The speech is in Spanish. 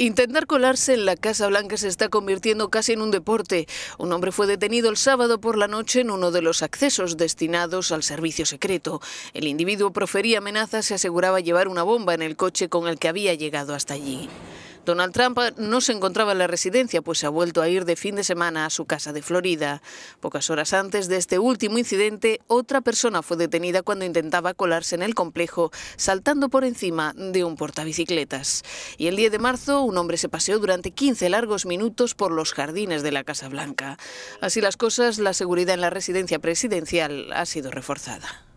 Intentar colarse en la Casa Blanca se está convirtiendo casi en un deporte. Un hombre fue detenido el sábado por la noche en uno de los accesos destinados al servicio secreto. El individuo profería amenazas y aseguraba llevar una bomba en el coche con el que había llegado hasta allí. Donald Trump no se encontraba en la residencia, pues se ha vuelto a ir de fin de semana a su casa de Florida. Pocas horas antes de este último incidente, otra persona fue detenida cuando intentaba colarse en el complejo, saltando por encima de un portabicicletas. Y el 10 de marzo, un hombre se paseó durante 15 largos minutos por los jardines de la Casa Blanca. Así las cosas, la seguridad en la residencia presidencial ha sido reforzada.